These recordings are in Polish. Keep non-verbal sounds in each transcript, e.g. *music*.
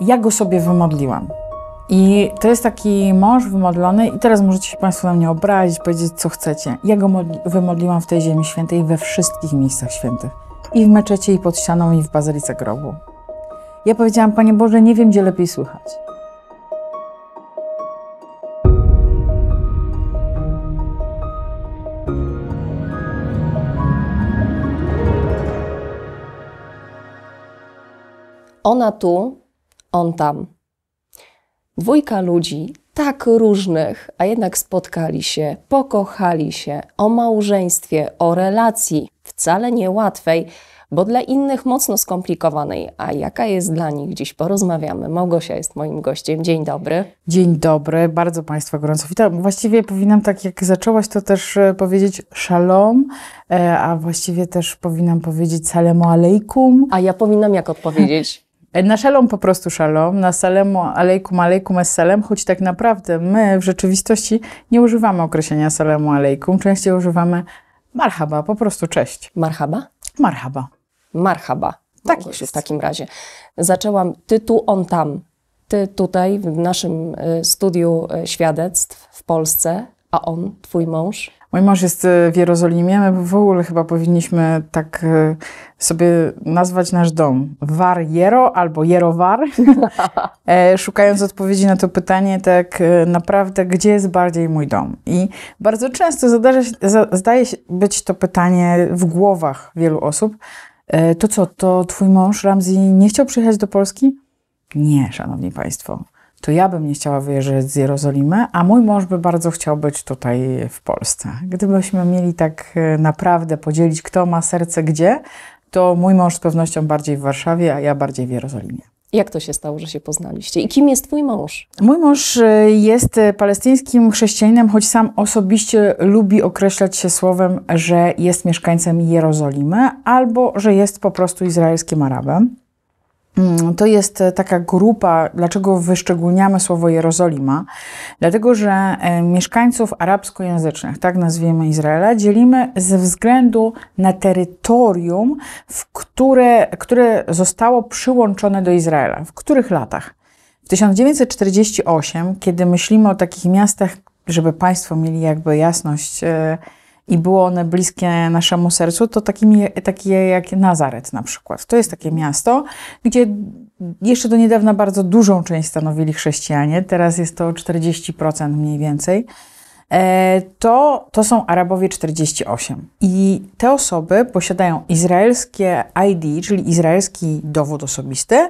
Ja go sobie wymodliłam. I to jest taki mąż wymodlony, i teraz możecie się Państwo na mnie obrazić, powiedzieć co chcecie. Ja go wymodliłam w tej Ziemi Świętej we wszystkich miejscach świętych. I w meczecie, i pod ścianą, i w bazylice grobu. Ja powiedziałam, Panie Boże, nie wiem, gdzie lepiej słychać. Ona tu on tam. Dwójka ludzi, tak różnych, a jednak spotkali się, pokochali się, o małżeństwie, o relacji, wcale niełatwej, bo dla innych mocno skomplikowanej, a jaka jest dla nich, dziś porozmawiamy. Małgosia jest moim gościem. Dzień dobry. Dzień dobry, bardzo Państwa gorąco witam. Właściwie powinnam, tak jak zaczęłaś, to też e, powiedzieć szalom, e, a właściwie też powinnam powiedzieć salemu aleikum. A ja powinnam jak odpowiedzieć? E, na szalom po prostu szalom, na salemu alejkum alejkum salem, choć tak naprawdę my w rzeczywistości nie używamy określenia salemu alejkum, częściej używamy marhaba, po prostu cześć. Marhaba? Marhaba. Marhaba. Tak jest. W takim razie. Zaczęłam ty tu, on tam. Ty tutaj w naszym y, studiu y, świadectw w Polsce, a on, twój mąż. Mój mąż jest e, w Jerozolimie, my w ogóle chyba powinniśmy tak e, sobie nazwać nasz dom. War Jero albo Jerowar. *laughs* E, szukając odpowiedzi na to pytanie, tak naprawdę, gdzie jest bardziej mój dom? I bardzo często zdarza się, zdaje się być to pytanie w głowach wielu osób. To co, to twój mąż Ramzi nie chciał przyjechać do Polski? Nie, szanowni państwo to ja bym nie chciała wyjeżdżać z Jerozolimy, a mój mąż by bardzo chciał być tutaj w Polsce. Gdybyśmy mieli tak e, naprawdę podzielić, kto ma serce gdzie, to mój mąż z pewnością bardziej w Warszawie, a ja bardziej w Jerozolimie. Jak to się stało, że się poznaliście? I kim jest Twój mąż? Mój mąż e, jest e, palestyńskim chrześcijaninem, choć sam osobiście lubi określać się słowem, że jest mieszkańcem Jerozolimy albo że jest po prostu izraelskim Arabem. Mm, to jest e, taka grupa, dlaczego wyszczególniamy słowo Jerozolima? Dlatego, że e, mieszkańców arabskojęzycznych, tak nazwiemy Izraela, dzielimy ze względu na terytorium, w które, które zostało przyłączone do Izraela. W których latach? W 1948, kiedy myślimy o takich miastach, żeby Państwo mieli jakby jasność, e, i były one bliskie naszemu sercu, to takimi, takie jak Nazaret na przykład. To jest takie miasto, gdzie jeszcze do niedawna bardzo dużą część stanowili chrześcijanie, teraz jest to 40% mniej więcej e, to, to są Arabowie 48. I te osoby posiadają izraelskie ID, czyli izraelski dowód osobisty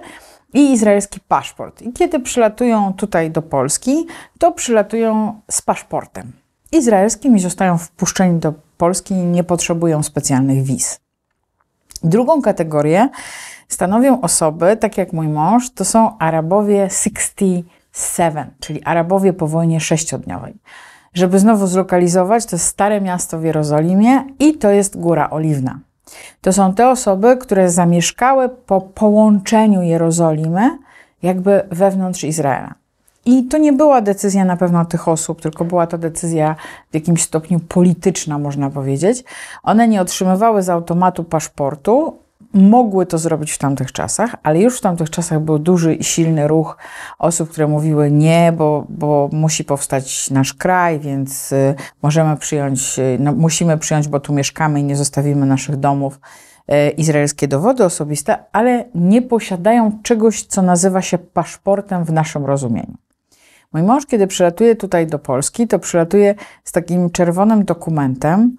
i izraelski paszport. I kiedy przylatują tutaj do Polski, to przylatują z paszportem izraelskimi zostają wpuszczeni do Polski i nie potrzebują specjalnych wiz. Drugą kategorię stanowią osoby, tak jak mój mąż, to są Arabowie 67, czyli Arabowie po wojnie sześciodniowej. Żeby znowu zlokalizować, to jest Stare Miasto w Jerozolimie i to jest Góra Oliwna. To są te osoby, które zamieszkały po połączeniu Jerozolimy jakby wewnątrz Izraela. I to nie była decyzja na pewno tych osób, tylko była to decyzja w jakimś stopniu polityczna, można powiedzieć. One nie otrzymywały z automatu paszportu, mogły to zrobić w tamtych czasach, ale już w tamtych czasach był duży i silny ruch osób, które mówiły nie, bo, bo musi powstać nasz kraj, więc y, możemy przyjąć, y, no, musimy przyjąć, bo tu mieszkamy i nie zostawimy naszych domów y, izraelskie dowody osobiste, ale nie posiadają czegoś, co nazywa się paszportem w naszym rozumieniu. Mój mąż, kiedy przylatuje tutaj do Polski, to przylatuje z takim czerwonym dokumentem,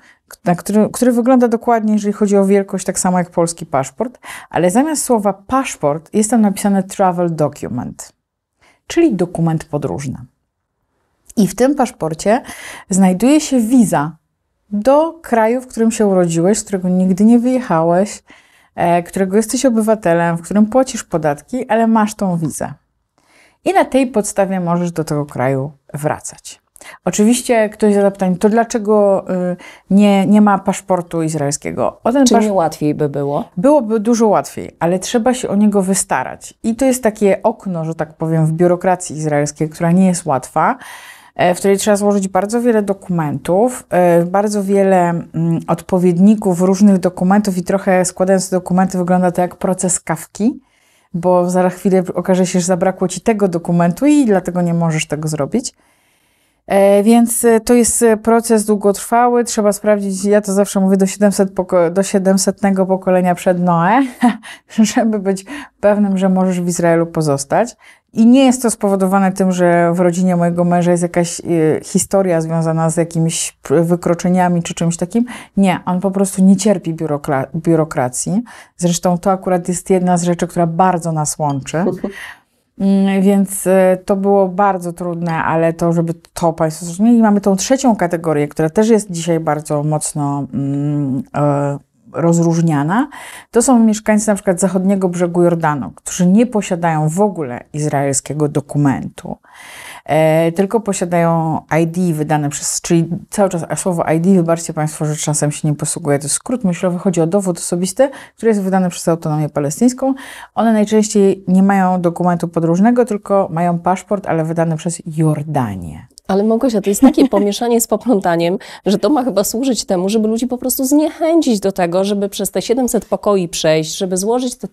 który, który, wygląda dokładnie, jeżeli chodzi o wielkość, tak samo jak polski paszport, ale zamiast słowa paszport jest tam napisane travel document, czyli dokument podróżny. I w tym paszporcie znajduje się wiza do kraju, w którym się urodziłeś, z którego nigdy nie wyjechałeś, e, którego jesteś obywatelem, w którym płacisz podatki, ale masz tą wizę i na tej podstawie możesz do tego kraju wracać. Oczywiście ktoś zada pytanie, to dlaczego y, nie, nie ma paszportu izraelskiego? O ten Czy pasz... nie łatwiej by było? Byłoby dużo łatwiej, ale trzeba się o niego wystarać. I to jest takie okno, że tak powiem, w biurokracji izraelskiej, która nie jest łatwa, e, w której trzeba złożyć bardzo wiele dokumentów, e, bardzo wiele mm, odpowiedników różnych dokumentów i trochę składając te dokumenty wygląda to jak proces kawki bo za chwilę okaże się, że zabrakło ci tego dokumentu i dlatego nie możesz tego zrobić. E, więc e, to jest e, proces długotrwały, trzeba sprawdzić, ja to zawsze mówię, do, 700 poko- do 700 pokolenia przed Noe, *laughs* żeby być pewnym, że możesz w Izraelu pozostać. I nie jest to spowodowane tym, że w rodzinie mojego męża jest jakaś historia związana z jakimiś wykroczeniami czy czymś takim. Nie, on po prostu nie cierpi biurokra- biurokracji. Zresztą to akurat jest jedna z rzeczy, która bardzo nas łączy. *laughs* Mm, więc e, to było bardzo trudne, ale to, żeby to Państwo zrozumieli, mamy tą trzecią kategorię, która też jest dzisiaj bardzo mocno mm, e, rozróżniana. To są mieszkańcy na przykład zachodniego brzegu Jordanu, którzy nie posiadają w ogóle izraelskiego dokumentu. E, tylko posiadają ID wydane przez, czyli cały czas słowo ID, wybaczcie Państwo, że czasem się nie posługuje, to jest skrót myślowy, chodzi o dowód osobisty, który jest wydany przez autonomię palestyńską. One najczęściej nie mają dokumentu podróżnego, tylko mają paszport, ale wydany przez Jordanię. Ale Małgosia, to jest takie *laughs* pomieszanie z poplątaniem, że to ma chyba służyć temu, żeby ludzi po prostu zniechęcić do tego, żeby przez te 700 pokoi przejść, żeby złożyć te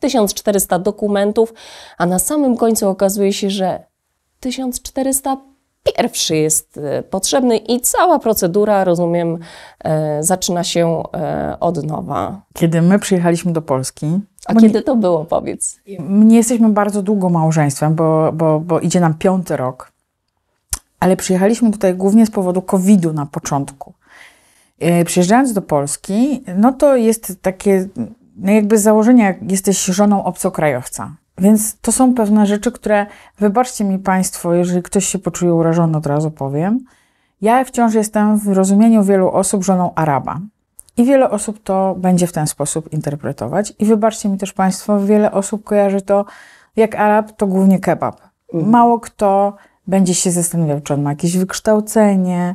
1400 dokumentów, a na samym końcu okazuje się, że 1401 jest e, potrzebny i cała procedura, rozumiem, e, zaczyna się e, od nowa. Kiedy my przyjechaliśmy do Polski, a kiedy to było, powiedz? My jesteśmy bardzo długo małżeństwem, bo, bo, bo idzie nam piąty rok, ale przyjechaliśmy tutaj głównie z powodu COVID-u na początku. Przyjeżdżając do Polski, no to jest takie, no jakby z założenia jesteś żoną obcokrajowca. Więc to są pewne rzeczy, które, wybaczcie mi Państwo, jeżeli ktoś się poczuje urażony, od razu powiem. Ja wciąż jestem w rozumieniu wielu osób żoną Araba. I wiele osób to będzie w ten sposób interpretować. I wybaczcie mi też Państwo, wiele osób kojarzy to, jak Arab to głównie kebab. Mhm. Mało kto będzie się zastanawiał, czy on ma jakieś wykształcenie,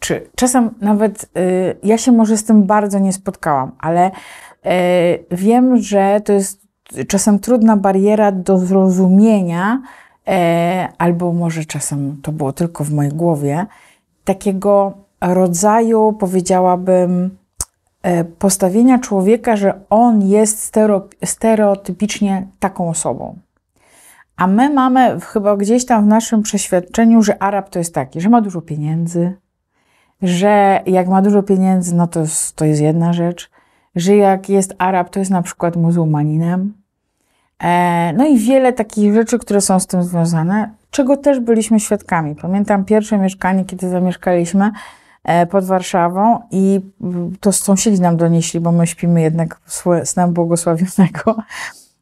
czy czasem nawet y, ja się może z tym bardzo nie spotkałam, ale y, wiem, że to jest czasem trudna bariera do zrozumienia, e, albo może czasem to było tylko w mojej głowie, takiego rodzaju, powiedziałabym, e, postawienia człowieka, że on jest stereotypicznie taką osobą. A my mamy chyba gdzieś tam w naszym przeświadczeniu, że Arab to jest taki, że ma dużo pieniędzy, że jak ma dużo pieniędzy, no to, to jest jedna rzecz, że jak jest Arab, to jest na przykład muzułmaninem, E, no i wiele takich rzeczy, które są z tym związane, czego też byliśmy świadkami. Pamiętam pierwsze mieszkanie, kiedy zamieszkaliśmy e, pod Warszawą i mm, to sąsiedzi nam donieśli, bo my śpimy jednak snem błogosławionego,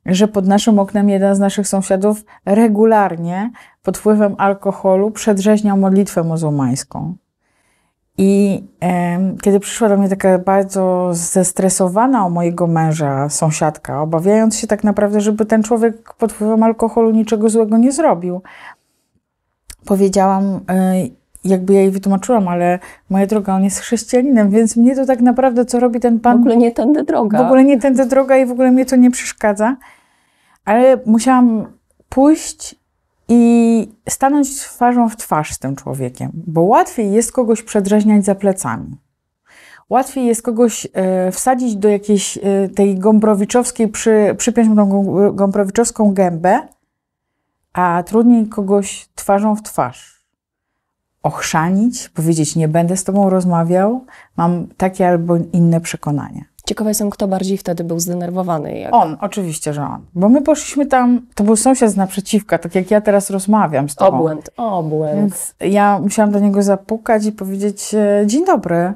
że pod naszym oknem jeden z naszych sąsiadów regularnie pod wpływem alkoholu przedrzeźniał modlitwę muzułmańską. I e, kiedy przyszła do mnie taka bardzo zestresowana o mojego męża sąsiadka, obawiając się tak naprawdę, żeby ten człowiek pod wpływem alkoholu niczego złego nie zrobił, powiedziałam, e, jakby ja jej wytłumaczyłam, ale moja droga, on jest chrześcijaninem, więc mnie to tak naprawdę, co robi ten pan. W ogóle nie tędy droga. W ogóle nie tędy droga i w ogóle mnie to nie przeszkadza. Ale musiałam pójść i stanąć twarzą w twarz z tym człowiekiem, bo łatwiej jest kogoś przedrażniać za plecami. Łatwiej jest kogoś e, wsadzić do jakiejś e, tej gąbrowiczowskiej, przy, przypiąć tą gąbrowiczowską gębę, a trudniej kogoś twarzą w twarz ochrzanić, powiedzieć: Nie będę z tobą rozmawiał, mam takie albo inne przekonania. Ciekawa jestem, kto bardziej wtedy był zdenerwowany. Jak... On, oczywiście, że on. Bo my poszliśmy tam, to był sąsiad z naprzeciwka, tak jak ja teraz rozmawiam z tobą. Obłęd, obłęd. Więc ja musiałam do niego zapukać i powiedzieć, e, dzień dobry.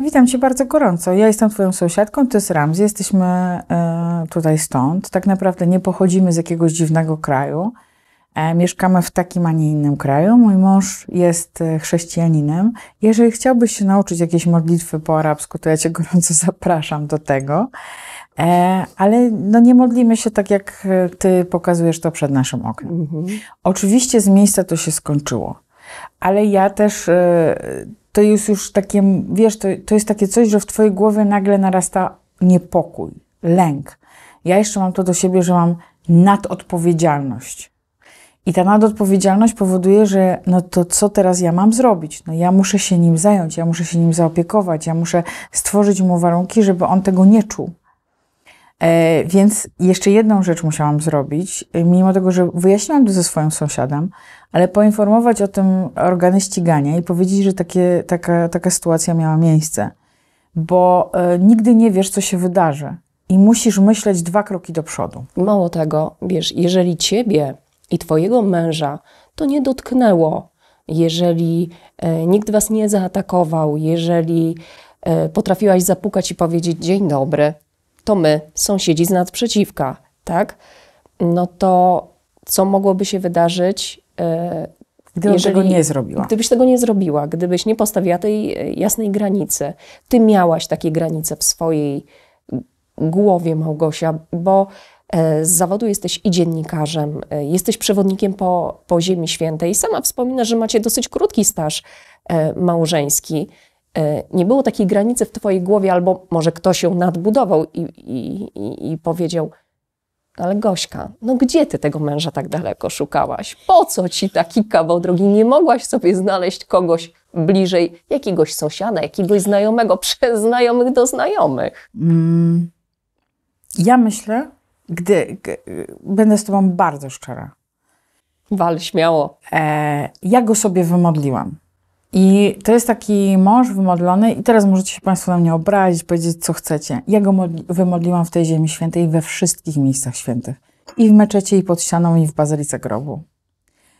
Witam Cię bardzo gorąco. Ja jestem Twoją sąsiadką, to jest Ramzi. Jesteśmy y, tutaj stąd. Tak naprawdę nie pochodzimy z jakiegoś dziwnego kraju. E, mieszkamy w takim, a nie innym kraju. Mój mąż jest e, chrześcijaninem. Jeżeli chciałbyś się nauczyć jakiejś modlitwy po arabsku, to ja cię gorąco *laughs* zapraszam do tego. E, ale no nie modlimy się tak, jak ty pokazujesz to przed naszym oknem. Mhm. Oczywiście z miejsca to się skończyło. Ale ja też to jest już takie, wiesz, to, to jest takie coś, że w twojej głowie nagle narasta niepokój, lęk. Ja jeszcze mam to do siebie, że mam nadodpowiedzialność. I ta nadodpowiedzialność powoduje, że no to co teraz ja mam zrobić? No ja muszę się nim zająć, ja muszę się nim zaopiekować, ja muszę stworzyć mu warunki, żeby on tego nie czuł. E, więc jeszcze jedną rzecz musiałam zrobić, e, mimo tego, że wyjaśniłam to ze swoim sąsiadem, ale poinformować o tym organy ścigania i powiedzieć, że takie, taka, taka sytuacja miała miejsce. Bo e, nigdy nie wiesz, co się wydarzy i musisz myśleć dwa kroki do przodu. Mało tego, wiesz, jeżeli ciebie i Twojego męża to nie dotknęło, jeżeli e, nikt Was nie zaatakował, jeżeli e, potrafiłaś zapukać i powiedzieć dzień dobry, to my, sąsiedzi z nadprzeciwka, tak? No to co mogłoby się wydarzyć, e, gdybyś tego nie zrobiła. Gdybyś tego nie zrobiła, gdybyś nie postawiła tej jasnej granicy. Ty miałaś takie granice w swojej głowie, Małgosia, bo E, z zawodu jesteś i dziennikarzem, e, jesteś przewodnikiem po, po Ziemi Świętej. Sama wspomina, że macie dosyć krótki staż e, małżeński. Nie było takiej granicy w Twojej głowie, albo może ktoś ją nadbudował i, i, i, i powiedział, ale Gośka, no gdzie ty tego męża tak daleko szukałaś? Po co ci taki kawał drogi? Nie mogłaś sobie znaleźć kogoś bliżej, jakiegoś sąsiada, jakiegoś znajomego, *laughs* przez znajomych do znajomych. Mm, ja myślę, gdy, będę z Tobą bardzo szczera. Wal śmiało. E, ja go sobie wymodliłam. I to jest taki mąż wymodlony, i teraz możecie się Państwo na mnie obrazić, powiedzieć co chcecie. Ja go wymodliłam w tej Ziemi Świętej we wszystkich miejscach świętych. I w meczecie, i pod ścianą, i w bazylice grobu.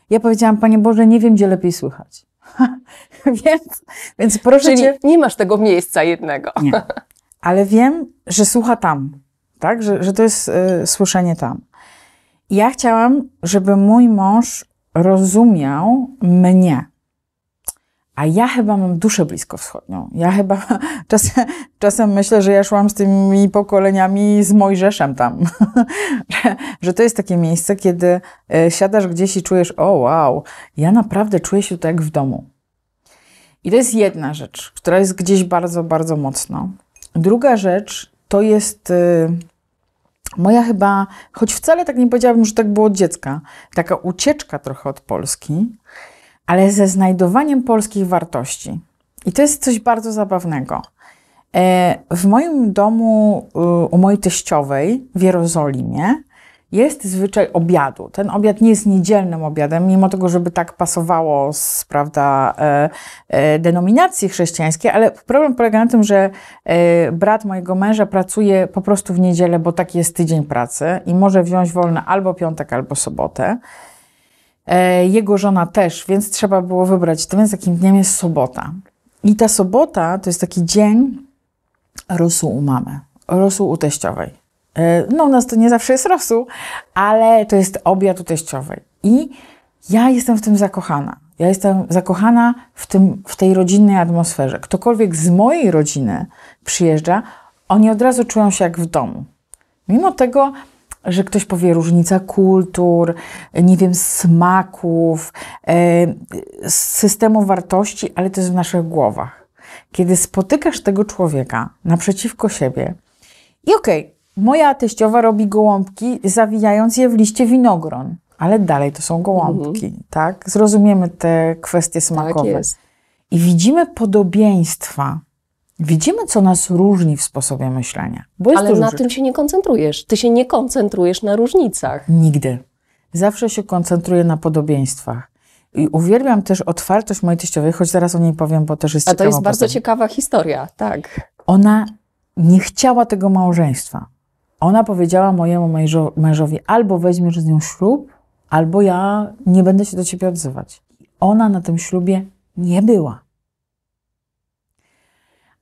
Ja powiedziałam, Panie Boże, nie wiem, gdzie lepiej słychać. *laughs* więc, więc proszę Czyli cię... nie masz tego miejsca jednego. nie. Ale wiem, że słucha tam tak? Że, że to jest y, słyszenie tam. Ja chciałam, żeby mój mąż rozumiał mnie. A ja chyba mam duszę bliskowschodnią. Ja chyba *laughs* czas, czasem myślę, że ja szłam z tymi pokoleniami z Mojżeszem tam. *laughs* że, że to jest takie miejsce, kiedy e, siadasz gdzieś i czujesz, o wow, ja naprawdę czuję się tutaj jak w domu. I to jest jedna rzecz, która jest gdzieś bardzo, bardzo mocno. Druga rzecz to jest y, Moja chyba, choć wcale tak nie powiedziałabym, że tak było od dziecka, taka ucieczka trochę od Polski, ale ze znajdowaniem polskich wartości. I to jest coś bardzo zabawnego. E, w moim domu y, u mojej teściowej w Jerozolimie jest zwyczaj obiadu. Ten obiad nie jest niedzielnym obiadem, mimo tego, żeby tak pasowało z prawda, e, e, denominacji chrześcijańskiej, ale problem polega na tym, że e, brat mojego męża pracuje po prostu w niedzielę, bo taki jest tydzień pracy i może wziąć wolne albo piątek, albo sobotę. Jego żona też, więc trzeba było wybrać. Więc takim dniem jest sobota. I ta sobota to jest taki dzień rosół u mamy, rosół u teściowej. E, no, u nas to nie zawsze jest rosół, ale to jest obiad u teściowej. I ja jestem w tym zakochana. Ja jestem zakochana w, tym, w tej rodzinnej atmosferze. Ktokolwiek z mojej rodziny przyjeżdża, oni od razu czują się jak w domu. Mimo tego, że ktoś powie różnica kultur, nie wiem, smaków, e, systemu wartości, ale to jest w naszych głowach. Kiedy spotykasz tego człowieka naprzeciwko siebie i okej, okay, Moja teściowa robi gołąbki, zawijając je w liście winogron, ale dalej to są gołąbki, mhm. tak? Zrozumiemy te kwestie tak smakowe. Tak I widzimy podobieństwa. Widzimy, co nas różni w sposobie myślenia. ale na tym się nie koncentrujesz. Ty się nie koncentrujesz na różnicach. Nigdy. Zawsze się koncentruję na podobieństwach. I uwielbiam też otwartość mojej teściowej, choć zaraz o niej powiem, bo też jest A to jest bardzo potem. ciekawa historia, tak. Ona nie chciała tego małżeństwa ona powiedziała mojemu mężo, mężowi: albo weźmiesz z nią ślub, albo ja nie będę się do ciebie odzywać. Ona na tym ślubie nie była.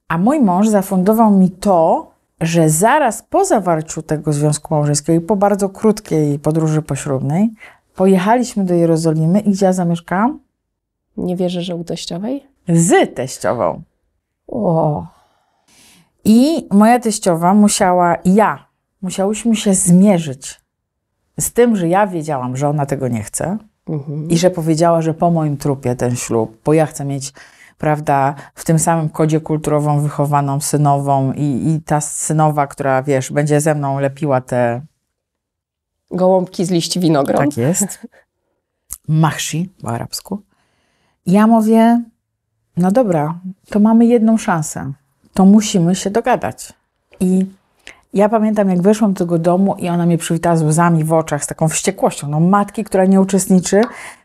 A mój mąż zafundował mi to, że zaraz po zawarciu tego związku małżeńskiego i po bardzo krótkiej podróży poślubnej pojechaliśmy do Jerozolimy i gdzie ja zamieszkałam? Nie wierzę, że u teściowej? Z teściową. O. I moja teściowa musiała, ja musiałyśmy się zmierzyć z tym, że ja wiedziałam, że ona tego nie chce mhm. i że powiedziała, że po moim trupie ten ślub, bo ja chcę mieć, prawda, w tym samym kodzie kulturową wychowaną synową i, i ta synowa, która, wiesz, będzie ze mną lepiła te... Gołąbki z liści winogron. Tak jest. Mahshi po arabsku. Ja mówię, no dobra, to mamy jedną szansę. To musimy się dogadać. I ja pamiętam, jak wyszłam do tego domu i ona mnie przywitała z łzami w oczach, z taką wściekłością. No, matki, która nie uczestniczy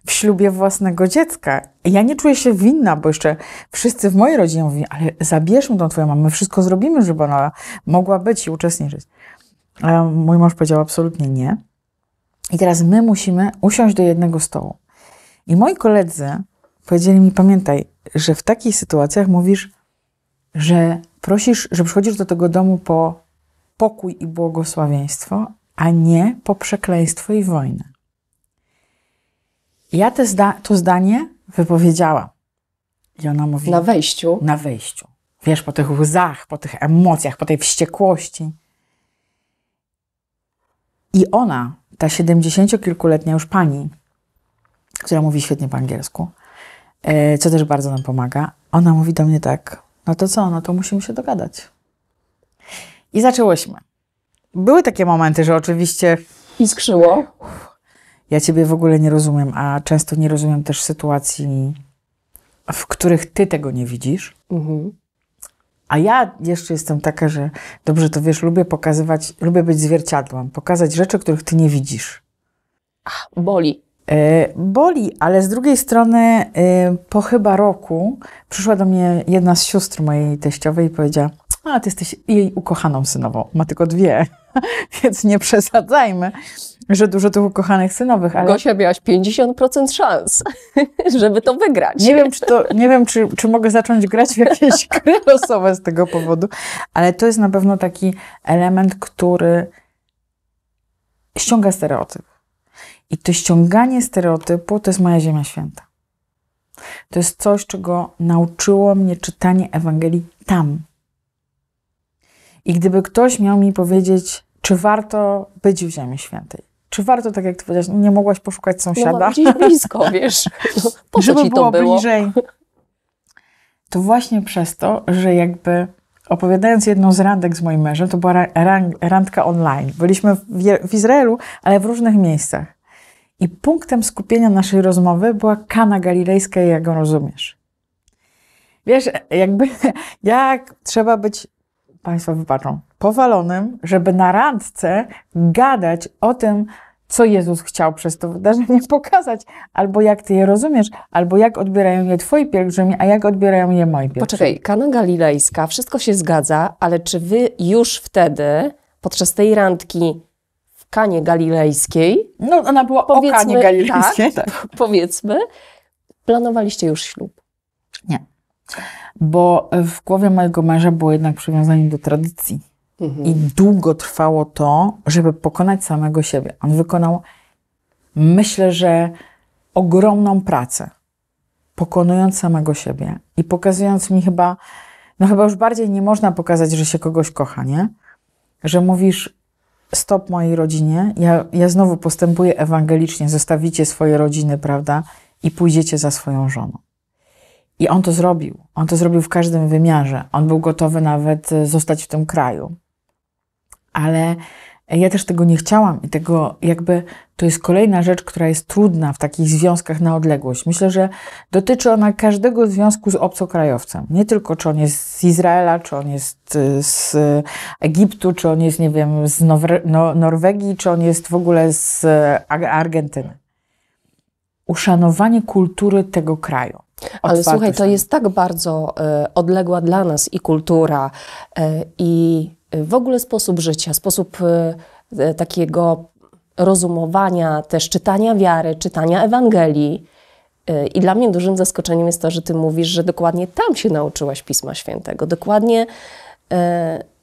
w ślubie własnego dziecka. Ja nie czuję się winna, bo jeszcze wszyscy w mojej rodzinie mówili, ale zabierzmy tą twoją mamę, wszystko zrobimy, żeby ona mogła być i uczestniczyć. A mój mąż powiedział absolutnie nie. I teraz my musimy usiąść do jednego stołu. I moi koledzy powiedzieli mi, pamiętaj, że w takich sytuacjach mówisz, że prosisz, że przychodzisz do tego domu po pokój i błogosławieństwo, a nie po przekleństwo i wojnę. Ja te zda to zdanie wypowiedziałam. I ona mówi. Na wejściu. Na wejściu. Wiesz, po tych łzach, po tych emocjach, po tej wściekłości. I ona, ta siedemdziesięciokilkuletnia już pani, która mówi świetnie po angielsku, e, co też bardzo nam pomaga, ona mówi do mnie tak, no to co, no to musimy się dogadać. I zaczęłyśmy. Były takie momenty, że oczywiście. Iskrzyło. Ja ciebie w ogóle nie rozumiem, a często nie rozumiem też sytuacji, w których ty tego nie widzisz. Mhm. A ja jeszcze jestem taka, że dobrze to wiesz, lubię pokazywać, lubię być zwierciadłem, pokazać rzeczy, których ty nie widzisz. Ach, boli. E, boli, ale z drugiej strony e, po chyba roku przyszła do mnie jedna z sióstr mojej teściowej i powiedziała: no ale ty jesteś jej ukochaną synową, ma tylko dwie, *laughs* więc nie przesadzajmy, że dużo tych ukochanych synowych. Ale... Gosia, miałaś 50% szans, *laughs* żeby to wygrać. Nie wiem, czy, to, nie wiem czy, czy mogę zacząć grać w jakieś *laughs* gry losowe z tego powodu, ale to jest na pewno taki element, który ściąga stereotyp. I to ściąganie stereotypu to jest moja ziemia święta. To jest coś, czego nauczyło mnie czytanie Ewangelii tam, i gdyby ktoś miał mi powiedzieć, czy warto być w Ziemi Świętej, czy warto, tak jak ty powiedziałeś, nie mogłaś poszukać sąsiada? No, gdzieś blisko, *laughs* wiesz. No, po Żeby ci to było, było bliżej. To właśnie przez to, że jakby opowiadając jedną z randek z moim mężem, to była randka online. Byliśmy w Izraelu, ale w różnych miejscach. I punktem skupienia naszej rozmowy była kana galilejska, jak ją rozumiesz. Wiesz, jakby *laughs* jak trzeba być Państwo wybaczą, powalonym, żeby na randce gadać o tym, co Jezus chciał przez to wydarzenie *laughs* pokazać, albo jak ty je rozumiesz, albo jak odbierają je twoi pielgrzymi, a jak odbierają je moi pielgrzymi. Poczekaj, Kana Galilejska, wszystko się zgadza, ale czy wy już wtedy, podczas tej randki w Kanie Galilejskiej... No, ona była powiedzmy, o Kanie tak, Galilejskiej. Tak, *laughs* tak. Powiedzmy, planowaliście już ślub. Nie bo e, w głowie mojego męża było jednak przywiązanie do tradycji. Mhm. I długo trwało to, żeby pokonać samego siebie. On wykonał, myślę, że ogromną pracę, pokonując samego siebie i pokazując mi chyba, no chyba już bardziej nie można pokazać, że się kogoś kocha, nie? Że mówisz, stop mojej rodzinie, ja, ja znowu postępuję ewangelicznie, zostawicie swoje rodziny, prawda? I pójdziecie za swoją żoną. I on to zrobił. On to zrobił w każdym wymiarze. On był gotowy nawet e, zostać w tym kraju. Ale ja też tego nie chciałam i tego jakby to jest kolejna rzecz, która jest trudna w takich związkach na odległość. Myślę, że dotyczy ona każdego związku z obcokrajowcem. Nie tylko czy on jest z Izraela, czy on jest e, z Egiptu, czy on jest, nie wiem, z no Norwegii, czy on jest w ogóle z e, Argentyny. Uszanowanie kultury tego kraju. Ale słuchaj, to jest tak bardzo y, odległa dla nas i kultura, y, i e, w ogóle sposób życia, sposób y, takiego rozumowania, też czytania wiary, czytania Ewangelii. I dla mnie dużym zaskoczeniem jest to, że ty mówisz, że dokładnie tam się nauczyłaś Pisma Świętego. Dokładnie,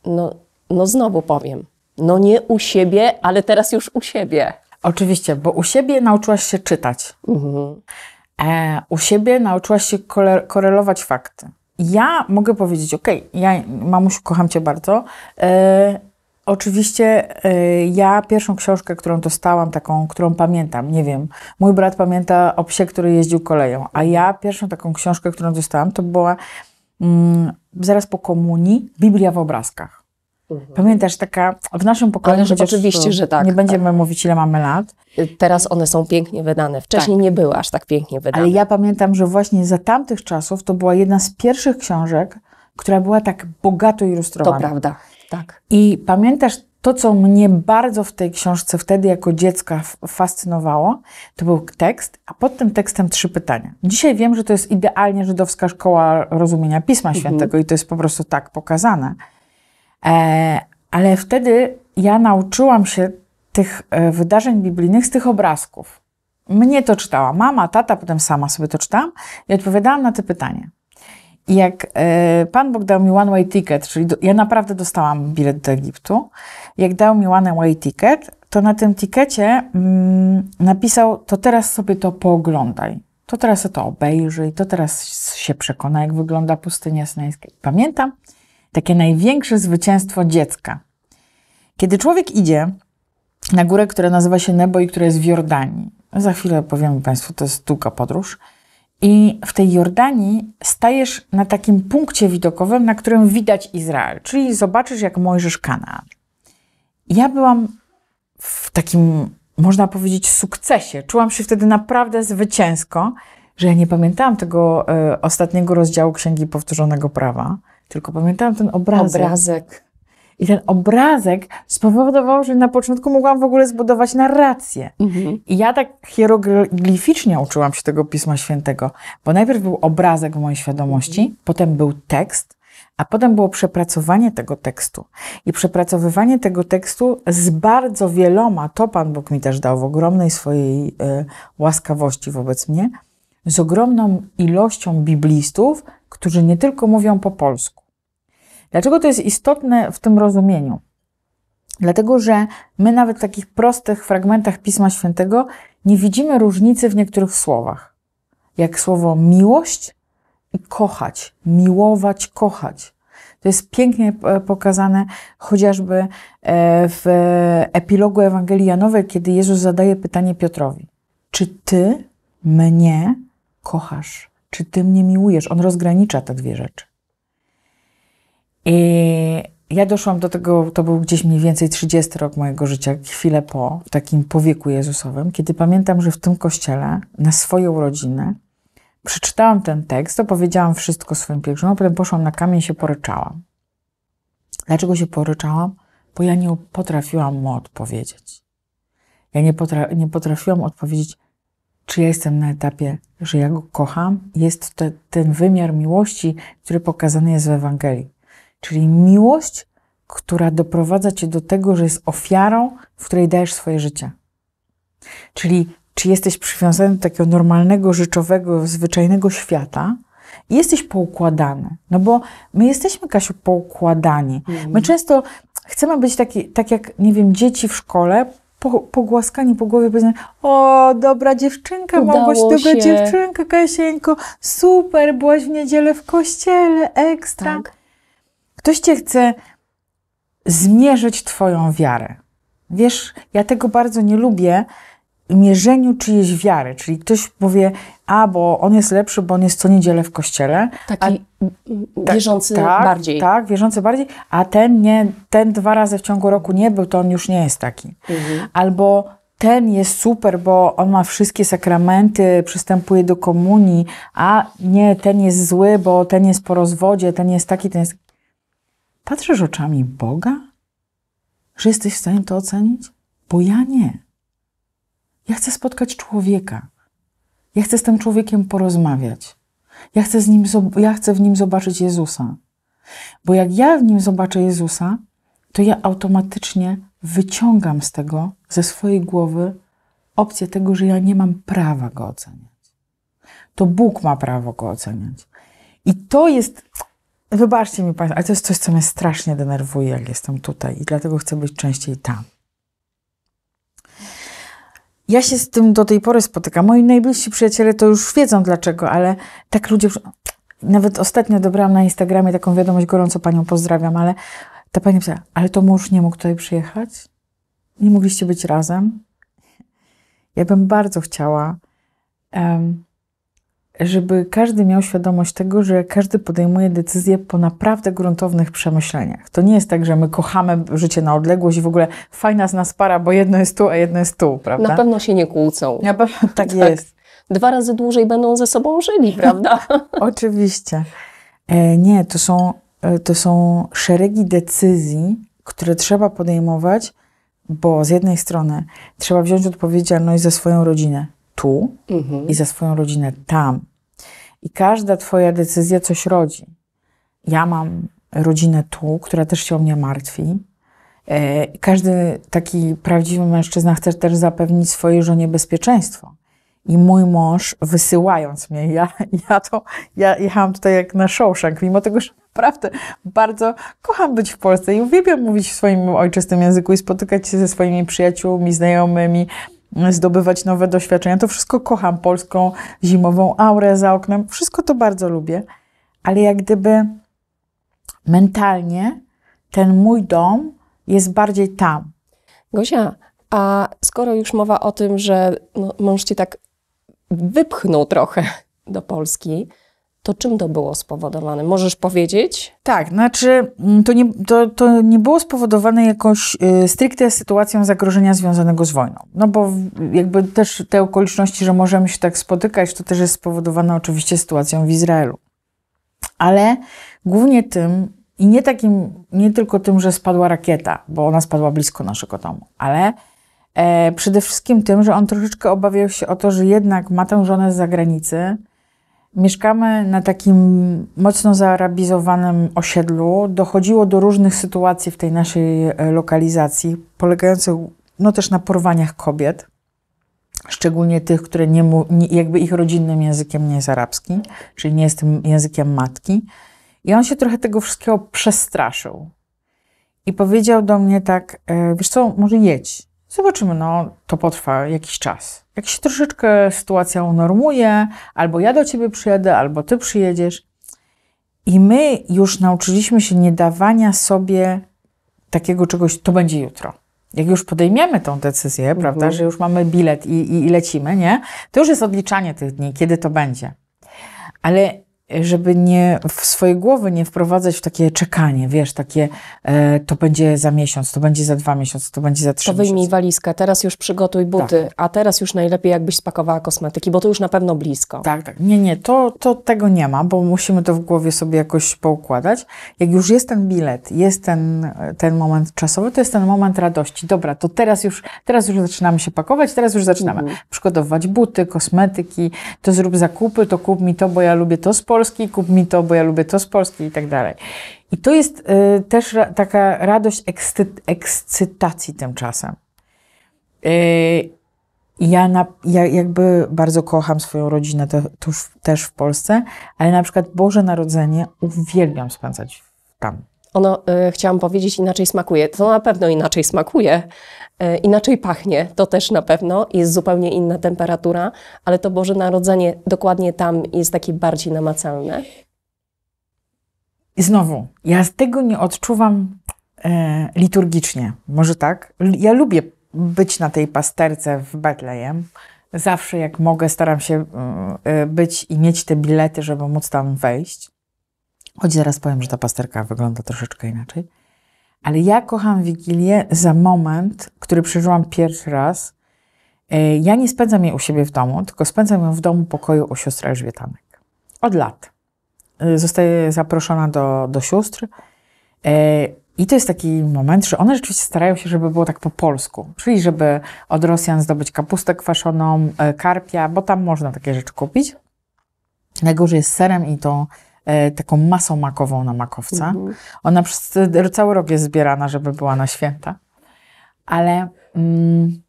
no, no znowu powiem, no nie u siebie, ale teraz już u siebie. Oczywiście, bo u siebie nauczyłaś się czytać. Mhm e, u siebie nauczyłaś się korelować fakty. Ja mogę powiedzieć, ok, ja, mamusiu, kocham cię bardzo. E, oczywiście e, ja pierwszą książkę, którą dostałam, taką, którą pamiętam, nie wiem, mój brat pamięta o psie, który jeździł koleją, a ja pierwszą taką książkę, którą dostałam, to była mm, zaraz po komunii Biblia w obrazkach. Mhm. Pamiętasz, taka w naszym pokoleniu. Ależ oczywiście, że tak. Nie będziemy mówić, ile mamy lat. Y, teraz one są pięknie wydane. Wcześniej tak. nie były aż tak pięknie wydane. Ale ja pamiętam, że właśnie za tamtych czasów to była jedna z pierwszych książek, która była tak bogato ilustrowana. To prawda, tak. I pamiętasz to, co mnie bardzo w tej książce wtedy jako dziecka fascynowało, to był tekst, a pod tym tekstem trzy pytania. Dzisiaj wiem, że to jest idealnie żydowska szkoła rozumienia Pisma mhm. Świętego mhm. i to jest po prostu tak pokazane. E, ale wtedy ja nauczyłam się tych e, wydarzeń biblijnych z tych obrazków. Mnie to czytała mama, tata, potem sama sobie to czytałam i odpowiadałam na te pytania. I jak e, Pan Bóg dał mi one way ticket, czyli do, ja naprawdę dostałam bilet do Egiptu, jak dał mi one way ticket, to na tym tikecie mm, napisał, to teraz sobie to pooglądaj. To teraz to obejrzyj, to teraz się przekona, jak wygląda pustynia synańska. Pamiętam, takie największe zwycięstwo dziecka. Kiedy człowiek idzie na górę, która nazywa się Nebo i która jest w Jordanii, za chwilę powiem Państwu, to jest długa podróż, i w tej Jordanii stajesz na takim punkcie widokowym, na którym widać Izrael, czyli zobaczysz, jak Mojżesz Kanaan. Ja byłam w takim, można powiedzieć, sukcesie. Czułam się wtedy naprawdę zwycięsko, że ja nie pamiętałam tego y, ostatniego rozdziału Księgi Powtórzonego Prawa tylko pamiętałam ten obrazek. obrazek. I ten obrazek spowodował, że na początku mogłam w ogóle zbudować narrację. Mhm. I ja tak hieroglificznie uczyłam się tego Pisma Świętego, bo najpierw był obrazek w mojej świadomości, mhm. potem był tekst, a potem było przepracowanie tego tekstu. I przepracowywanie tego tekstu z bardzo wieloma, to Pan Bóg mi też dał w ogromnej swojej y, łaskawości wobec mnie, z ogromną ilością biblistów, którzy nie tylko mówią po polsku, Dlaczego to jest istotne w tym rozumieniu? Dlatego, że my nawet w takich prostych fragmentach Pisma Świętego nie widzimy różnicy w niektórych słowach. Jak słowo miłość i kochać, miłować, kochać. To jest pięknie e, pokazane chociażby e, w epilogu Ewangelii Janowej, kiedy Jezus zadaje pytanie Piotrowi: Czy ty mnie kochasz? Czy ty mnie miłujesz? On rozgranicza te dwie rzeczy. I ja doszłam do tego, to był gdzieś mniej więcej 30 rok mojego życia, chwilę po w takim powieku Jezusowym, kiedy pamiętam, że w tym kościele na swoją rodzinę przeczytałam ten tekst, opowiedziałam wszystko swoim pielgrzymom, potem poszłam na kamień i się poryczałam. Dlaczego się poryczałam? Bo ja nie potrafiłam mu odpowiedzieć. Ja nie, potra nie potrafiłam odpowiedzieć, czy ja jestem na etapie, że ja go kocham. Jest to ten wymiar miłości, który pokazany jest w Ewangelii czyli miłość, która doprowadza cię do tego, że jest ofiarą, w której dajesz swoje życie. Czyli czy jesteś przywiązany do takiego normalnego, życzowego, zwyczajnego świata, i jesteś poukładany. No bo my jesteśmy, Kasiu, poukładani. Mm. My mhm. często chcemy być taki, tak jak, nie wiem, dzieci w szkole, po, pogłaskani po głowie, powiedzmy, o, dobra dziewczynka, Udało dobra dziewczynka, Kasieńko, super, byłaś w niedzielę w kościele, ekstra. Tak. Ktoś cię chce zmierzyć Twoją wiarę. Wiesz, ja tego bardzo nie lubię, mierzeniu czyjejś wiary. Czyli ktoś powie, a bo on jest lepszy, bo on jest co niedzielę w kościele. Taki a, tak, wierzący tak, tak, bardziej. Tak, wierzący bardziej, a ten nie, ten dwa razy w ciągu roku nie był, to on już nie jest taki. Mhm. Albo ten jest super, bo on ma wszystkie sakramenty, przystępuje do komunii, a nie, ten jest zły, bo ten jest po rozwodzie, ten jest taki, ten jest. Patrzysz oczami Boga, że jesteś w stanie to ocenić? Bo ja nie. Ja chcę spotkać człowieka. Ja chcę z tym człowiekiem porozmawiać. Ja chcę, z nim, ja chcę w nim zobaczyć Jezusa. Bo jak ja w nim zobaczę Jezusa, to ja automatycznie wyciągam z tego, ze swojej głowy, opcję tego, że ja nie mam prawa go oceniać. To Bóg ma prawo go oceniać. I to jest Wybaczcie mi Państwo, ale to jest coś, co mnie strasznie denerwuje, jak jestem tutaj i dlatego chcę być częściej tam. Ja się z tym do tej pory spotykam. Moi najbliżsi przyjaciele to już wiedzą dlaczego, ale tak ludzie. Nawet ostatnio dobrałam na Instagramie taką wiadomość, gorąco panią pozdrawiam, ale ta pani pisała, ale to mąż nie mógł tutaj przyjechać? Nie mogliście być razem? Ja bym bardzo chciała um, żeby każdy miał świadomość tego, że każdy podejmuje decyzje po naprawdę gruntownych przemyśleniach. To nie jest tak, że my kochamy życie na odległość i w ogóle fajna z nas para, bo jedno jest tu, a jedno jest tu, prawda? Na pewno się nie kłócą. Na pewno *laughs* tak, tak. jest. Dwa razy dłużej będą ze sobą żyli, *laughs* prawda? *laughs* Oczywiście. E, nie, to są, e, to są szeregi decyzji, które trzeba podejmować, bo z jednej strony trzeba wziąć odpowiedzialność za swoją rodzinę, tu mhm. i za swoją rodzinę tam. I każda Twoja decyzja coś rodzi. Ja mam rodzinę tu, która też się o mnie martwi. E, każdy taki prawdziwy mężczyzna chce też zapewnić swojej żonie bezpieczeństwo. I mój mąż, wysyłając mnie, ja, ja to, ja jechałam tutaj jak na Shawshank, mimo tego, że naprawdę bardzo kocham być w Polsce i uwielbiam mówić w swoim ojczystym języku i spotykać się ze swoimi przyjaciółmi, znajomymi, zdobywać nowe doświadczenia. To wszystko kocham polską zimową aurę za oknem, wszystko to bardzo lubię, ale jak gdyby mentalnie ten mój dom jest bardziej tam. Gosia, a skoro już mowa o tym, że no, mąż ci tak wypchnął trochę do Polski, to czym to było spowodowane? Możesz powiedzieć? Tak, znaczy mm, to nie, to, to nie było spowodowane jakoś y, stricte sytuacją zagrożenia związanego z wojną. No bo jakby też te okoliczności, że możemy się tak spotykać, to też jest spowodowane oczywiście sytuacją w Izraelu. Ale głównie tym, i nie takim, nie tylko tym, że spadła rakieta, bo ona spadła blisko naszego domu, ale e, przede wszystkim tym, że on troszeczkę obawiał się o to, że jednak ma tę żonę z zagranicy, Mieszkamy na takim mocno zaarabizowanym osiedlu. Dochodziło do różnych sytuacji w tej naszej e, lokalizacji, polegających no, też na porwaniach kobiet, szczególnie tych, które nie, jakby ich rodzinnym językiem nie jest arabski, czyli nie jest tym językiem matki. I on się trochę tego wszystkiego przestraszył. I powiedział do mnie tak, e, wiesz co, może jedź, Zobaczymy, no to potrwa jakiś czas. Jak się troszeczkę sytuacja unormuje, albo ja do ciebie przyjadę, albo ty przyjedziesz. I my już nauczyliśmy się nie dawania sobie takiego czegoś, to będzie jutro. Jak już podejmiemy tą decyzję, mhm. prawda, że już mamy bilet i, i, i lecimy, nie? To już jest odliczanie tych dni, kiedy to będzie. Ale żeby nie w swojej głowy nie wprowadzać w takie czekanie, wiesz, takie e, to będzie za miesiąc, to będzie za dwa miesiące, to będzie za trzy miesiące. To wyjmij miesiące. walizkę, teraz już przygotuj tak. buty, tak. a teraz już najlepiej jakbyś spakowała kosmetyki, bo to już na pewno blisko. Tak, tak. Nie, nie, to, to tego nie ma, bo musimy to w głowie sobie jakoś poukładać. Jak już jest ten bilet, jest ten, ten moment czasowy, to jest ten moment radości. Dobra, to teraz już, teraz już zaczynamy się pakować, teraz już zaczynamy mhm. przygotowywać buty, kosmetyki, to zrób zakupy, to kup mi to, bo ja lubię to z Polski, Polski, kup mi to, bo ja lubię to z Polski i tak dalej. I to jest y, też ra taka radość ekscy ekscytacji tymczasem. Y, ja, na, ja jakby bardzo kocham swoją rodzinę to, to też w Polsce, ale na przykład Boże Narodzenie uwielbiam spędzać tam ono, e, chciałam powiedzieć, inaczej smakuje. To na pewno inaczej smakuje, e, inaczej pachnie, to też na pewno. Jest zupełnie inna temperatura, ale to Boże Narodzenie dokładnie tam jest takie bardziej namacalne. Znowu, ja z tego nie odczuwam e, liturgicznie, może tak? Ja lubię być na tej pasterce w Betlejem. Zawsze jak mogę, staram się y, być i mieć te bilety, żeby móc tam wejść. Choć zaraz powiem, że ta pasterka wygląda troszeczkę inaczej. Ale ja kocham Wigilię za moment, który przeżyłam pierwszy raz. E, ja nie spędzam jej u siebie w domu, tylko spędzam ją w domu pokoju u siostry Elżbietanek. Od lat. E, Zostaję zaproszona do, do sióstr. E, I to jest taki moment, że one rzeczywiście starają się, żeby było tak po polsku. Czyli żeby od Rosjan zdobyć kapustę kwaszoną, karpia, bo tam można takie rzeczy kupić. Najgorzej jest serem i to. E, taką masą makową na makowca. Mhm. Ona przez cały rok jest zbierana, żeby była na święta. Ale mm,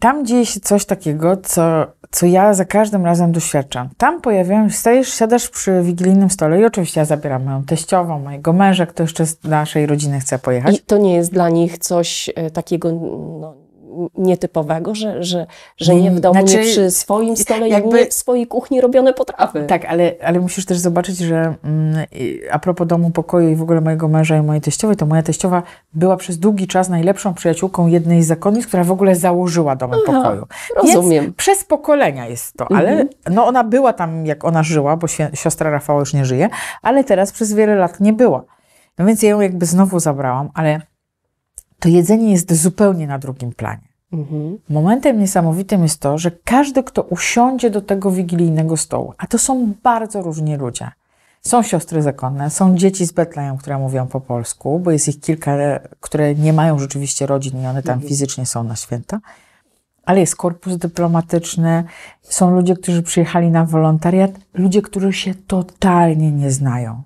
tam dzieje się coś takiego, co, co ja za każdym razem doświadczam. Tam pojawiają się, siadasz przy wigilijnym stole i oczywiście ja zabieram moją teściową, mojego męża, kto jeszcze z naszej rodziny chce pojechać. I to nie jest dla nich coś e, takiego... No nietypowego, że, że, że mm, nie w domu, znaczy, nie przy swoim stole jakby, nie w swojej kuchni robione potrawy. Tak, ale, ale musisz też zobaczyć, że mm, a propos domu, pokoju i w ogóle mojego męża i mojej teściowej, to moja teściowa była przez długi czas najlepszą przyjaciółką jednej z zakonnic, która w ogóle założyła dom pokoju. Rozumiem. Więc przez pokolenia jest to, ale mhm. no ona była tam, jak ona żyła, bo siostra Rafała już nie żyje, ale teraz przez wiele lat nie była. No więc ja ją jakby znowu zabrałam, ale to jedzenie jest zupełnie na drugim planie. Mhm. Momentem niesamowitym jest to, że każdy, kto usiądzie do tego wigilijnego stołu, a to są bardzo różni ludzie. Są siostry zakonne, są dzieci z Betlejem, które mówią po polsku, bo jest ich kilka, e, które nie mają rzeczywiście rodzin i one tam mhm. fizycznie są na święta. Ale jest korpus dyplomatyczny, są ludzie, którzy przyjechali na wolontariat, ludzie, którzy się totalnie nie znają.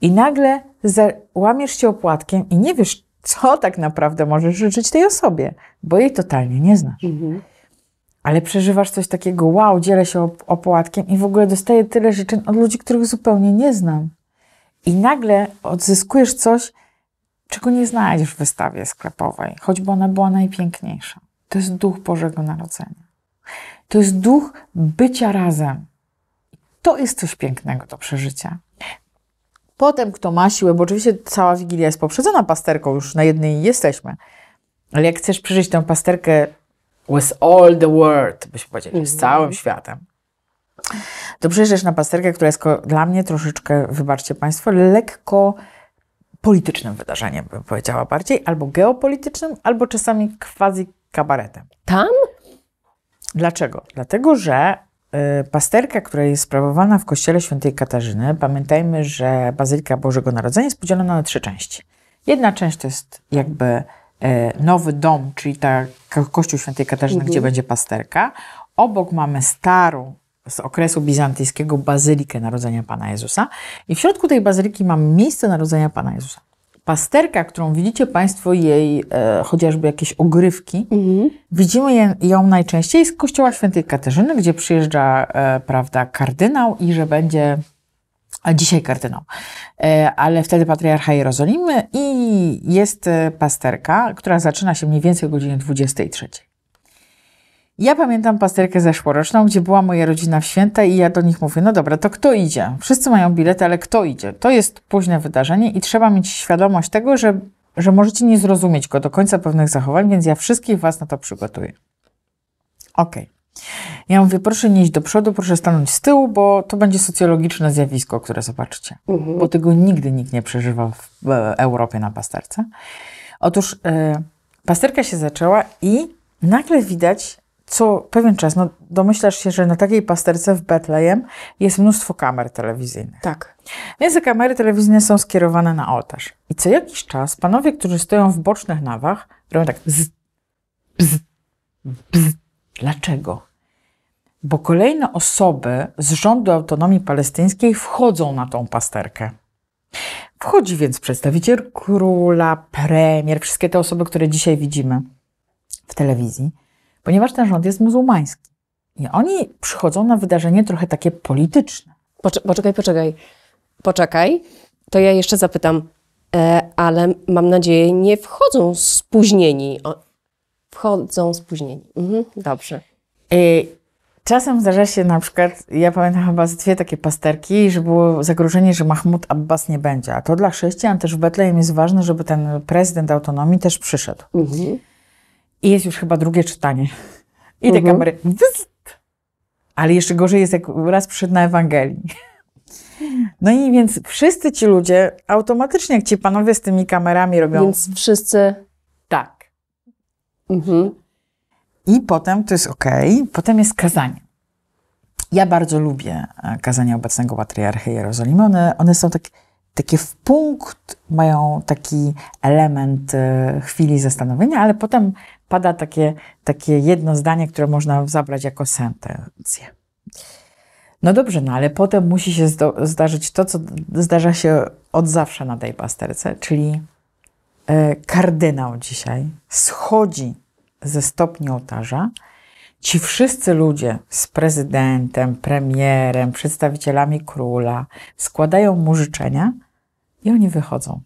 I nagle łamiesz się opłatkiem i nie wiesz, co tak naprawdę możesz życzyć tej osobie, bo jej totalnie nie znasz. Mhm. Ale przeżywasz coś takiego, wow, dzielę się op opłatkiem i w ogóle dostaję tyle życzeń od ludzi, których zupełnie nie znam. I nagle odzyskujesz coś, czego nie znajdziesz w wystawie sklepowej, choćby ona była najpiękniejsza. To jest duch Bożego Narodzenia. To jest duch bycia razem. To jest coś pięknego do przeżycia. Potem kto ma siłę, bo oczywiście cała Wigilia jest poprzedzona pasterką, już na jednej jesteśmy. Ale jak chcesz przeżyć tę pasterkę with all the world, byśmy powiedzieli, mm -hmm. z mhm. całym światem, to przejrzesz na pasterkę, która jest dla mnie troszeczkę, wybaczcie Państwo, lekko politycznym wydarzeniem, bym powiedziała bardziej, albo geopolitycznym, albo czasami quasi kabaretem. Tam? Dlaczego? Dlatego, że E, pasterka, która jest sprawowana w kościele świętej Katarzyny, pamiętajmy, że Bazylika Bożego Narodzenia jest podzielona na trzy części. Jedna część to jest jakby e, nowy dom, czyli ta kościół świętej Katarzyny, mhm. gdzie będzie pasterka. Obok mamy starą z okresu bizantyjskiego bazylikę Narodzenia Pana Jezusa i w środku tej bazyliki mamy miejsce Narodzenia Pana Jezusa pasterka, którą widzicie Państwo, jej e, chociażby jakieś ogrywki, mhm. widzimy je, ją najczęściej z kościoła świętej Katarzyny, gdzie przyjeżdża, e, prawda, kardynał i że będzie a dzisiaj kardynał, e, ale wtedy patriarcha Jerozolimy i jest e, pasterka, która zaczyna się mniej więcej o godzinie 23. Ja pamiętam pasterkę zeszłoroczną, gdzie była moja rodzina w święta i ja do nich mówię, no dobra, to kto idzie? Wszyscy mają bilety, ale kto idzie? To jest późne wydarzenie i trzeba mieć świadomość tego, że, że możecie nie zrozumieć go do końca pewnych zachowań, więc ja wszystkich Was na to przygotuję. Ok. Ja mówię, proszę nie iść do przodu, proszę stanąć z tyłu, bo to będzie socjologiczne zjawisko, które zobaczycie. Mhm. Bo tego nigdy nikt nie przeżywa w, w Europie na pasterce. Otóż y, pasterka się zaczęła i nagle widać co pewien czas, no domyślasz się, że na takiej pasterce w Betlejem jest mnóstwo kamer telewizyjnych. Tak. Więc te kamery telewizyjne są skierowane na ołtarz. I co jakiś czas panowie, którzy stoją w bocznych nawach, robią tak bzz, bzz, bzz. Dlaczego? Bo kolejne osoby z rządu autonomii palestyńskiej wchodzą na tą pasterkę. Wchodzi więc przedstawiciel króla, premier, wszystkie te osoby, które dzisiaj widzimy w telewizji ponieważ ten rząd jest muzułmański. I oni przychodzą na wydarzenie trochę takie polityczne. Poczekaj, poczekaj, poczekaj. Poczekaj, to ja jeszcze zapytam, e, ale mam nadzieję, nie wchodzą spóźnieni. O, wchodzą spóźnieni. Mhm, dobrze. E, czasem zdarza się na przykład, ja pamiętam chyba z dwie takie pasterki, że było zagrożenie, że Mahmud Abbas nie będzie. A to dla chrześcijan też w Betlejem jest ważne, żeby ten prezydent autonomii też przyszedł. Mhm. I jest już chyba drugie czytanie. I te mhm. kamery. Ale jeszcze gorzej jest, jak raz przyszedł na Ewangelii. *laughs* No i więc wszyscy ci ludzie automatycznie, jak ci panowie z tymi kamerami robią. Więc wszyscy. Tak. Mhm. I potem to jest ok, potem jest kazanie. Ja bardzo lubię e, kazania obecnego patriarchy Jerozolimy. One, one są tak, takie w punkt, mają taki element e, chwili zastanowienia, ale potem pada takie, takie jedno zdanie, które można zabrać jako sentencję. No dobrze, no ale potem musi się zdarzyć to, co zdarza się od zawsze na tej pasterce, czyli e, kardynał dzisiaj schodzi ze stopni ołtarza. Ci wszyscy ludzie z prezydentem, premierem, przedstawicielami króla składają mu życzenia i oni wychodzą.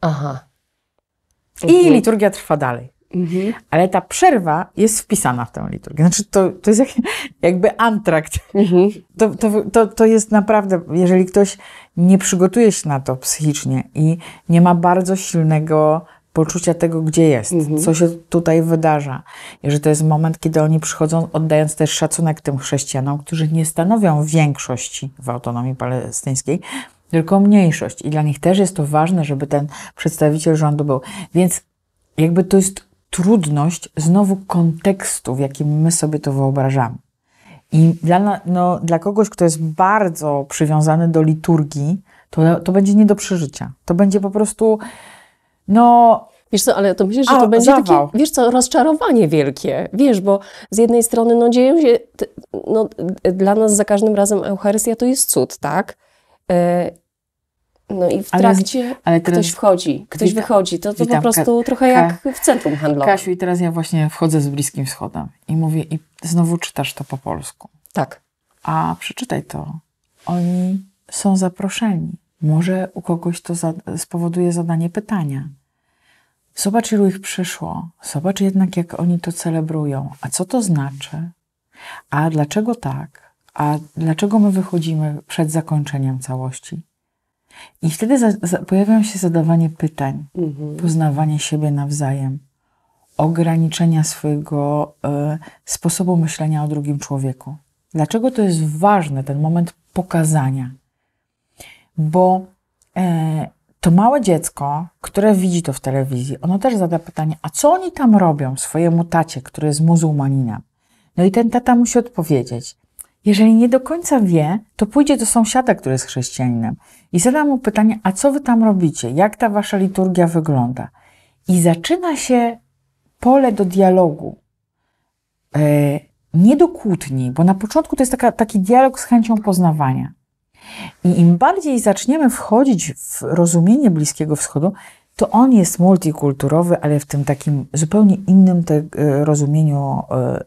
Aha. I liturgia trwa dalej. Mhm. Ale ta przerwa jest wpisana w tę liturgię. Znaczy, to, to jest jak, jakby antrakt. Mhm. To, to, to, to jest naprawdę, jeżeli ktoś nie przygotuje się na to psychicznie i nie ma bardzo silnego poczucia tego, gdzie jest, mhm. co się tutaj wydarza. I że to jest moment, kiedy oni przychodzą, oddając też szacunek tym chrześcijanom, którzy nie stanowią większości w autonomii palestyńskiej, tylko mniejszość. I dla nich też jest to ważne, żeby ten przedstawiciel rządu był. Więc jakby to jest trudność znowu kontekstu, w jakim my sobie to wyobrażamy. I dla, no, dla kogoś, kto jest bardzo przywiązany do liturgii, to, to będzie nie do przeżycia. To będzie po prostu, no, Wiesz co, ale to myślę, że to będzie zawał. takie, wiesz co, rozczarowanie wielkie. Wiesz, bo z jednej strony no dzieją się, no, dla nas za każdym razem Eucharystia to jest cud, tak? E, no i w trakcie ale, ale teraz... ktoś wchodzi, ktoś wychodzi. To, to Witam, po prostu trochę jak w centrum handlowym. Kasiu, i teraz ja właśnie wchodzę z Bliskim Wschodem i mówię, i znowu czytasz to po polsku. Tak. A przeczytaj to. Oni są zaproszeni. Może u kogoś to za... spowoduje zadanie pytania. Zobacz, ilu ich przyszło. Zobacz jednak, jak oni to celebrują. A co to znaczy? A dlaczego tak? A dlaczego my wychodzimy przed zakończeniem całości? I wtedy za, za, pojawia się zadawanie pytań, mhm. poznawanie siebie nawzajem, ograniczenia swojego y, sposobu myślenia o drugim człowieku. Dlaczego to jest ważne, ten moment pokazania? Bo y, to małe dziecko, które widzi to w telewizji, ono też zada pytanie, a co oni tam robią swojemu tacie, który jest muzułmaninem? No i ten tata musi odpowiedzieć. Jeżeli nie do końca wie, to pójdzie do sąsiada, który jest chrześcijaninem i zada mu pytanie, a co wy tam robicie? Jak ta wasza liturgia wygląda? I zaczyna się pole do dialogu. E, nie do kłótni, bo na początku to jest taka, taki dialog z chęcią poznawania. I im bardziej zaczniemy wchodzić w rozumienie Bliskiego Wschodu, to on jest multikulturowy, ale w tym takim zupełnie innym te, e, rozumieniu e,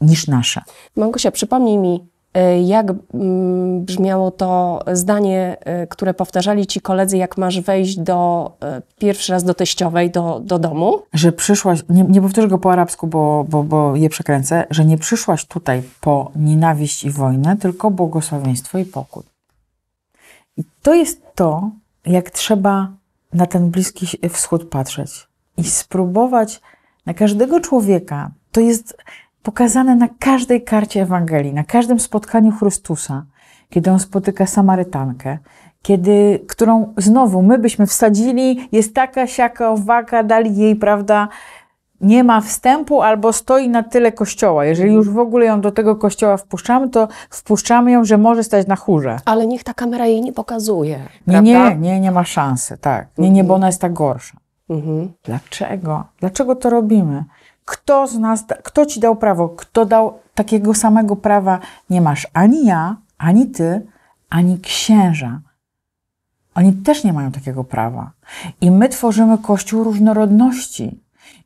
niż nasze. Małgosia, przypomnij mi, e, jak mm, brzmiało to zdanie, e, które powtarzali ci koledzy, jak masz wejść do e, pierwszy raz do teściowej, do, do domu? Że przyszłaś, nie, nie powtórzę go po arabsku, bo, bo, bo je przekręcę, że nie przyszłaś tutaj po nienawiść i wojnę, tylko błogosławieństwo i pokój. I to jest to, jak trzeba na ten Bliski Wschód patrzeć i spróbować na każdego człowieka. To jest pokazane na każdej karcie Ewangelii, na każdym spotkaniu Chrystusa, kiedy on spotyka Samarytankę, kiedy, którą znowu my byśmy wsadzili, jest taka, siaka, owaka, dali jej, prawda, nie ma wstępu albo stoi na tyle kościoła. Jeżeli już w ogóle ją do tego kościoła wpuszczamy, to wpuszczamy ją, że może stać na chórze. Ale niech ta kamera jej nie pokazuje. Nie, nie, nie, nie ma szansy, tak. Nie, nie, mhm. bo ona jest ta gorsza. Mhm. Dlaczego? Dlaczego to robimy? Kto z nas, kto ci dał prawo? Kto dał takiego samego prawa? Nie masz ani ja, ani ty, ani księża. Oni też nie mają takiego prawa. I my tworzymy kościół różnorodności.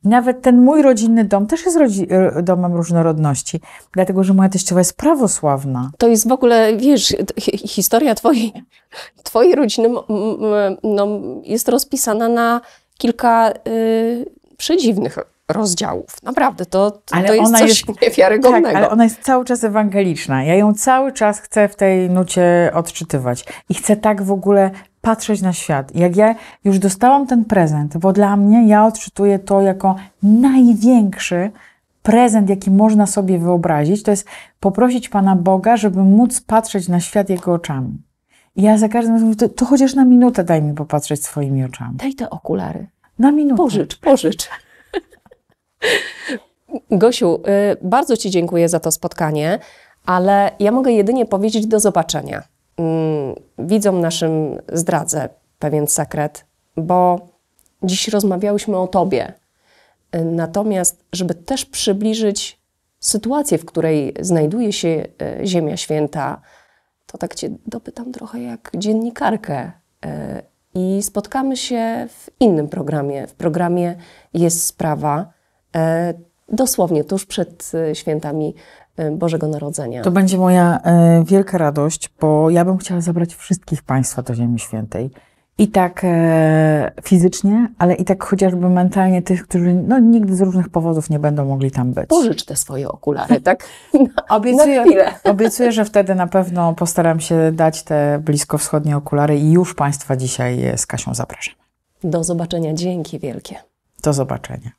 I nawet ten mój rodzinny dom też jest rodzi- e, domem różnorodności, dlatego że moja teściowa jest prawosławna. To jest w ogóle, wiesz, historia twojej, twojej rodziny no, jest rozpisana na kilka y, przedziwnych rozdziałów. Naprawdę, to, to, ale to jest ona coś jest, niewiarygodnego. Tak, ale ona jest cały czas ewangeliczna. Ja ją cały czas chcę w tej nucie odczytywać. I chcę tak w ogóle patrzeć na świat. Jak ja już dostałam ten prezent, bo dla mnie ja odczytuję to jako największy prezent, jaki można sobie wyobrazić, to jest poprosić Pana Boga, żeby móc patrzeć na świat Jego oczami. I ja za każdym razem mówię, to, to chociaż na minutę daj mi popatrzeć swoimi oczami. Daj te okulary. Na minutę. Pożycz, pożycz. Gosiu, y, bardzo Ci dziękuję za to spotkanie, ale ja mogę jedynie powiedzieć do zobaczenia. Mm, widzą naszym zdradzę pewien sekret, bo dziś rozmawiałyśmy o Tobie. Y, natomiast, żeby też przybliżyć sytuację, w której znajduje się y, Ziemia Święta, to tak Cię dopytam trochę jak dziennikarkę. I spotkamy się w innym programie, w programie Jest Sprawa E, dosłownie tuż przed e, świętami e, Bożego Narodzenia. To będzie moja wielka radość, bo ja bym chciała zabrać wszystkich Państwa do Ziemi Świętej. I tak e, fizycznie, ale i tak chociażby mentalnie tych, którzy no, nigdy z różnych powodów nie będą mogli tam być. Pożycz te swoje okulary, *laughs* tak? Na, *laughs* obiecuję, na *laughs* obiecuję, że wtedy na pewno postaram się dać te Blisko Wschodnie okulary i już Państwa dzisiaj z Kasią zapraszam. Do zobaczenia. Dzięki wielkie. Do zobaczenia.